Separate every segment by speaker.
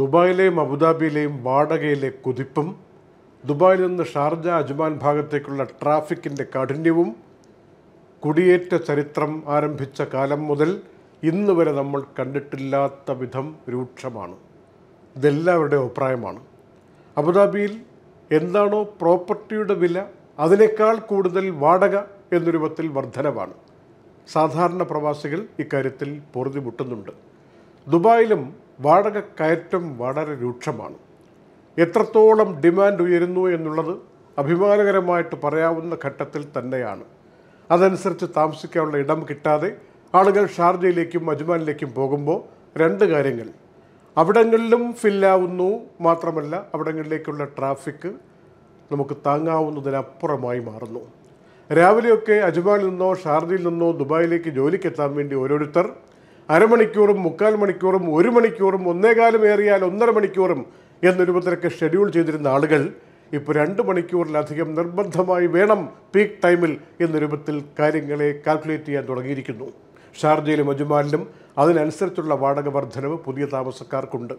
Speaker 1: ദുബായിലെയും അബുദാബിയിലെയും വാടകയിലെ കുതിപ്പും ദുബായിൽ നിന്ന് Sharjah Ajman ഭാഗത്തേക്കുള്ള ട്രാഫിക്കിൻ്റെ കാഠിന്യവും കുടിയേറ്റ ചരിത്രം ആരംഭിച്ച കാലം മുതൽ ഇന്ന് വരെ നമ്മൾ കണ്ടിട്ടില്ലാത്ത വിധം രൂക്ഷമാണ് ഇതെല്ലാവരുടെയും അഭിപ്രായമാണ് അബുദാബിയിൽ എന്താണോ പ്രോപ്പർട്ടിയുടെ വില അതിനേക്കാൾ കൂടുതൽ വാടക എന്ന രൂപത്തിൽ വർധനവാണ് സാധാരണ പ്രവാസികൾ ഇക്കാര്യത്തിൽ പൊറുതിമുട്ടുന്നുണ്ട് ദുബായിലും വാടക കയറ്റം വളരെ രൂക്ഷമാണ് എത്രത്തോളം ഡിമാൻഡ് ഉയരുന്നു എന്നുള്ളത് അഭിമാനകരമായിട്ട് പറയാവുന്ന ഘട്ടത്തിൽ തന്നെയാണ് അതനുസരിച്ച് താമസിക്കാനുള്ള ഇടം കിട്ടാതെ ആളുകൾ ഷാർജയിലേക്കും അജ്മാനിലേക്കും പോകുമ്പോൾ രണ്ട് കാര്യങ്ങൾ അവിടങ്ങളിലും ഫില്ലാവുന്നു മാത്രമല്ല അവിടങ്ങളിലേക്കുള്ള ട്രാഫിക്ക് നമുക്ക് താങ്ങാവുന്നതിനപ്പുറമായി മാറുന്നു രാവിലെയൊക്കെ അജ്മാനിൽ നിന്നോ ഷാർജയിൽ നിന്നോ ദുബായിലേക്ക് ജോലിക്കെത്താൻ വേണ്ടി ഓരോരുത്തർ അരമണിക്കൂറും മുക്കാൽ മണിക്കൂറും ഒരു മണിക്കൂറും ഒന്നേകാലം ഏറിയാൽ ഒന്നര മണിക്കൂറും എന്ന രൂപത്തിലൊക്കെ ഷെഡ്യൂൾ ചെയ്തിരുന്ന ആളുകൾ ഇപ്പോൾ രണ്ട് മണിക്കൂറിലധികം നിർബന്ധമായി വേണം പീക്ക് ടൈമിൽ എന്ന രൂപത്തിൽ കാര്യങ്ങളെ കാൽക്കുലേറ്റ് ചെയ്യാൻ തുടങ്ങിയിരിക്കുന്നു ഷാർജയിലും അജുമാലിലും അതിനനുസരിച്ചുള്ള വാടക വർധനവ് പുതിയ താമസക്കാർക്കുണ്ട്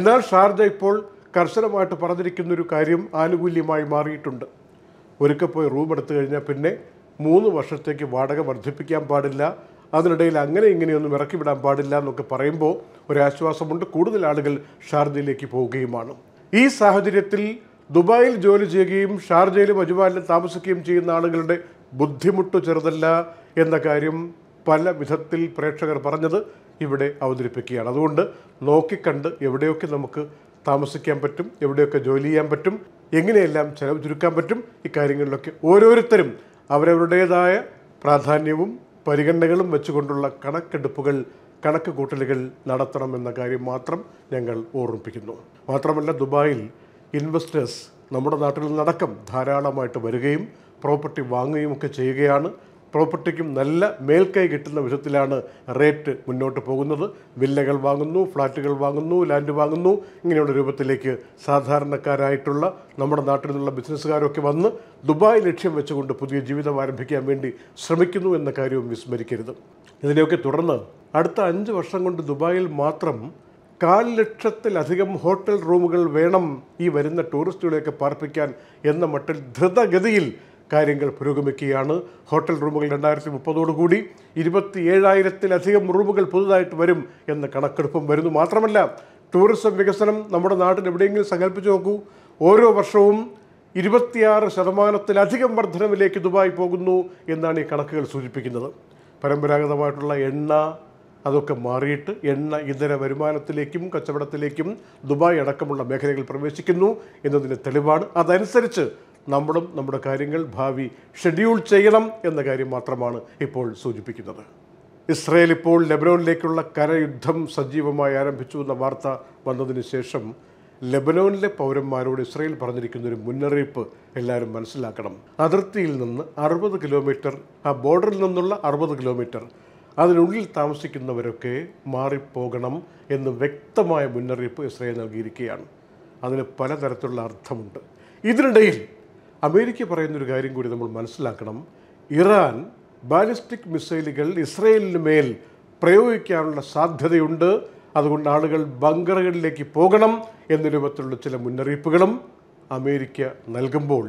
Speaker 1: എന്നാൽ ഷാർജ ഇപ്പോൾ കർശനമായിട്ട് പറഞ്ഞിരിക്കുന്നൊരു കാര്യം ആനുകൂല്യമായി മാറിയിട്ടുണ്ട് ഒരുക്കപ്പോയി റൂം എടുത്തു കഴിഞ്ഞാൽ പിന്നെ മൂന്ന് വർഷത്തേക്ക് വാടക വർദ്ധിപ്പിക്കാൻ പാടില്ല അതിനിടയിൽ അങ്ങനെ ഇങ്ങനെയൊന്നും ഇറക്കി വിടാൻ പാടില്ല എന്നൊക്കെ പറയുമ്പോൾ ഒരാശ്വാസമുണ്ട് കൂടുതൽ ആളുകൾ ഷാർജയിലേക്ക് പോവുകയുമാണ് ഈ സാഹചര്യത്തിൽ ദുബായിൽ ജോലി ചെയ്യുകയും ഷാർജയിലും അജുബാലിലും താമസിക്കുകയും ചെയ്യുന്ന ആളുകളുടെ ബുദ്ധിമുട്ട് ചെറുതല്ല എന്ന കാര്യം പല വിധത്തിൽ പ്രേക്ഷകർ പറഞ്ഞത് ഇവിടെ അവതരിപ്പിക്കുകയാണ് അതുകൊണ്ട് നോക്കിക്കണ്ട് എവിടെയൊക്കെ നമുക്ക് താമസിക്കാൻ പറ്റും എവിടെയൊക്കെ ജോലി ചെയ്യാൻ പറ്റും എങ്ങനെയെല്ലാം ചെലവ് ചുരുക്കാൻ പറ്റും ഇക്കാര്യങ്ങളിലൊക്കെ ഓരോരുത്തരും അവരവരുടേതായ പ്രാധാന്യവും പരിഗണനകളും വെച്ചുകൊണ്ടുള്ള കണക്കെടുപ്പുകൾ കണക്ക് കൂട്ടലുകൾ നടത്തണമെന്ന കാര്യം മാത്രം ഞങ്ങൾ ഓർമ്മിപ്പിക്കുന്നു മാത്രമല്ല ദുബായിൽ ഇൻവെസ്റ്റേഴ്സ് നമ്മുടെ നാട്ടിൽ നടക്കം ധാരാളമായിട്ട് വരികയും പ്രോപ്പർട്ടി വാങ്ങുകയും ഒക്കെ ചെയ്യുകയാണ് പ്രോപ്പർട്ടിക്കും നല്ല മേൽക്കൈ കിട്ടുന്ന വിധത്തിലാണ് റേറ്റ് മുന്നോട്ട് പോകുന്നത് വില്ലകൾ വാങ്ങുന്നു ഫ്ലാറ്റുകൾ വാങ്ങുന്നു ലാൻഡ് വാങ്ങുന്നു ഇങ്ങനെയുള്ള രൂപത്തിലേക്ക് സാധാരണക്കാരായിട്ടുള്ള നമ്മുടെ നാട്ടിൽ നിന്നുള്ള ബിസിനസ്സുകാരൊക്കെ വന്ന് ദുബായ് ലക്ഷ്യം വെച്ചുകൊണ്ട് പുതിയ ജീവിതം ആരംഭിക്കാൻ വേണ്ടി ശ്രമിക്കുന്നു എന്ന കാര്യവും വിസ്മരിക്കരുത് ഇതിനെയൊക്കെ തുടർന്ന് അടുത്ത അഞ്ച് വർഷം കൊണ്ട് ദുബായിൽ മാത്രം കാൽ ലക്ഷത്തിലധികം ഹോട്ടൽ റൂമുകൾ വേണം ഈ വരുന്ന ടൂറിസ്റ്റുകളെയൊക്കെ പാർപ്പിക്കാൻ എന്ന മട്ടിൽ ധൃതഗതിയിൽ കാര്യങ്ങൾ പുരോഗമിക്കുകയാണ് ഹോട്ടൽ റൂമുകൾ രണ്ടായിരത്തി മുപ്പതോടുകൂടി ഇരുപത്തി ഏഴായിരത്തിലധികം റൂമുകൾ പുതുതായിട്ട് വരും എന്ന കണക്കെടുപ്പും വരുന്നു മാത്രമല്ല ടൂറിസം വികസനം നമ്മുടെ നാട്ടിൽ എവിടെയെങ്കിലും സങ്കല്പിച്ച് നോക്കൂ ഓരോ വർഷവും ഇരുപത്തിയാറ് ശതമാനത്തിലധികം വർധനവിലേക്ക് ദുബായ് പോകുന്നു എന്നാണ് ഈ കണക്കുകൾ സൂചിപ്പിക്കുന്നത് പരമ്പരാഗതമായിട്ടുള്ള എണ്ണ അതൊക്കെ മാറിയിട്ട് എണ്ണ ഇതര വരുമാനത്തിലേക്കും കച്ചവടത്തിലേക്കും ദുബായ് അടക്കമുള്ള മേഖലകൾ പ്രവേശിക്കുന്നു എന്നതിന് തെളിവാണ് അതനുസരിച്ച് നമ്മളും നമ്മുടെ കാര്യങ്ങൾ ഭാവി ഷെഡ്യൂൾ ചെയ്യണം എന്ന കാര്യം മാത്രമാണ് ഇപ്പോൾ സൂചിപ്പിക്കുന്നത് ഇസ്രയേൽ ഇപ്പോൾ ലെബനോനിലേക്കുള്ള കരയുദ്ധം സജീവമായി ആരംഭിച്ചു എന്ന വാർത്ത വന്നതിന് ശേഷം ലെബനോനിലെ പൗരന്മാരോട് ഇസ്രയേൽ പറഞ്ഞിരിക്കുന്ന ഒരു മുന്നറിയിപ്പ് എല്ലാവരും മനസ്സിലാക്കണം അതിർത്തിയിൽ നിന്ന് അറുപത് കിലോമീറ്റർ ആ ബോർഡറിൽ നിന്നുള്ള അറുപത് കിലോമീറ്റർ അതിനുള്ളിൽ താമസിക്കുന്നവരൊക്കെ മാറിപ്പോകണം എന്ന് വ്യക്തമായ മുന്നറിയിപ്പ് ഇസ്രയേൽ നൽകിയിരിക്കുകയാണ് അതിന് പലതരത്തിലുള്ള അർത്ഥമുണ്ട് ഇതിനിടയിൽ അമേരിക്ക പറയുന്നൊരു കാര്യം കൂടി നമ്മൾ മനസ്സിലാക്കണം ഇറാൻ ബാലിസ്റ്റിക് മിസൈലുകൾ ഇസ്രയേലിന് മേൽ പ്രയോഗിക്കാനുള്ള സാധ്യതയുണ്ട് അതുകൊണ്ട് ആളുകൾ ബങ്കറുകളിലേക്ക് പോകണം എന്ന രൂപത്തിലുള്ള ചില മുന്നറിയിപ്പുകളും അമേരിക്ക നൽകുമ്പോൾ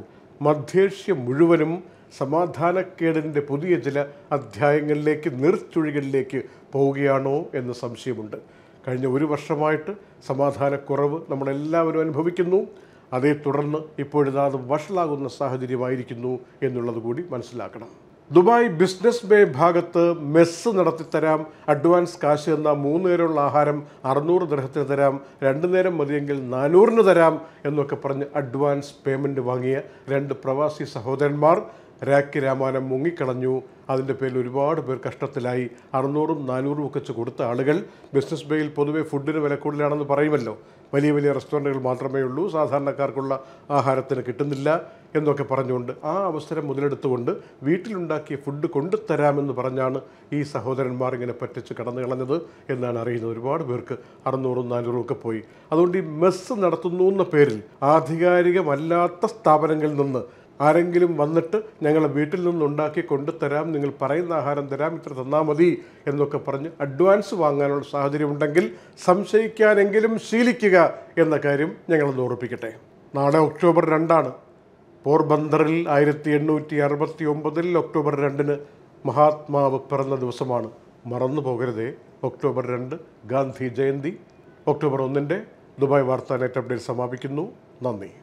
Speaker 1: മധ്യേഷ്യ മുഴുവനും സമാധാനക്കേടിൻ്റെ പുതിയ ചില അധ്യായങ്ങളിലേക്ക് നീർച്ചുഴികളിലേക്ക് പോവുകയാണോ എന്ന സംശയമുണ്ട് കഴിഞ്ഞ ഒരു വർഷമായിട്ട് സമാധാനക്കുറവ് നമ്മളെല്ലാവരും അനുഭവിക്കുന്നു അതേ തുടർന്ന് ഇപ്പോഴിതാ അത് വഷളാകുന്ന സാഹചര്യമായിരിക്കുന്നു എന്നുള്ളത് കൂടി മനസ്സിലാക്കണം ദുബായ് ബിസിനസ് ബേ ഭാഗത്ത് മെസ്സ് നടത്തിത്തരാം അഡ്വാൻസ് കാശ് എന്ന മൂന്ന് നേരമുള്ള ആഹാരം അറുന്നൂറ് ദൃഹത്തിന് തരാം രണ്ട് നേരം മതിയെങ്കിൽ നാനൂറിന് തരാം എന്നൊക്കെ പറഞ്ഞ് അഡ്വാൻസ് പേയ്മെൻ്റ് വാങ്ങിയ രണ്ട് പ്രവാസി സഹോദരന്മാർ രാഖി രാമാനം മുങ്ങിക്കളഞ്ഞു അതിൻ്റെ പേരിൽ ഒരുപാട് പേർ കഷ്ടത്തിലായി അറുന്നൂറും നാനൂറും ഒക്കെ വെച്ച് കൊടുത്ത ആളുകൾ ബിസിനസ് ബേയിൽ പൊതുവെ ഫുഡിന് വില കൂടുതലാണെന്ന് പറയുമല്ലോ വലിയ വലിയ റെസ്റ്റോറൻറ്റുകൾ മാത്രമേ ഉള്ളൂ സാധാരണക്കാർക്കുള്ള ആഹാരത്തിന് കിട്ടുന്നില്ല എന്നൊക്കെ പറഞ്ഞുകൊണ്ട് ആ അവസരം മുതലെടുത്തുകൊണ്ട് വീട്ടിലുണ്ടാക്കിയ ഫുഡ് കൊണ്ടുതരാമെന്ന് പറഞ്ഞാണ് ഈ സഹോദരന്മാർ ഇങ്ങനെ പറ്റിച്ച് കടന്നു കളഞ്ഞത് എന്നാണ് അറിയുന്നത് ഒരുപാട് പേർക്ക് അറുന്നൂറും നാനൂറും ഒക്കെ പോയി അതുകൊണ്ട് ഈ മെസ്സ് നടത്തുന്നു എന്ന പേരിൽ ആധികാരികമല്ലാത്ത സ്ഥാപനങ്ങളിൽ നിന്ന് ആരെങ്കിലും വന്നിട്ട് ഞങ്ങൾ വീട്ടിൽ നിന്നുണ്ടാക്കി കൊണ്ടുതരാം നിങ്ങൾ പറയുന്ന ആഹാരം തരാം ഇത്ര തന്നാൽ മതി എന്നൊക്കെ പറഞ്ഞ് അഡ്വാൻസ് വാങ്ങാനുള്ള സാഹചര്യം ഉണ്ടെങ്കിൽ സംശയിക്കാനെങ്കിലും ശീലിക്കുക എന്ന കാര്യം ഞങ്ങളൊന്ന് ഓർപ്പിക്കട്ടെ നാളെ ഒക്ടോബർ രണ്ടാണ് പോർബന്ദറിൽ ആയിരത്തി എണ്ണൂറ്റി അറുപത്തി ഒമ്പതിൽ ഒക്ടോബർ രണ്ടിന് മഹാത്മാവ് പിറന്ന ദിവസമാണ് മറന്നു പോകരുതേ ഒക്ടോബർ രണ്ട് ഗാന്ധി ജയന്തി ഒക്ടോബർ ഒന്നിൻ്റെ ദുബായ് വാർത്താ നെറ്റ് അപ്ഡേറ്റ് സമാപിക്കുന്നു നന്ദി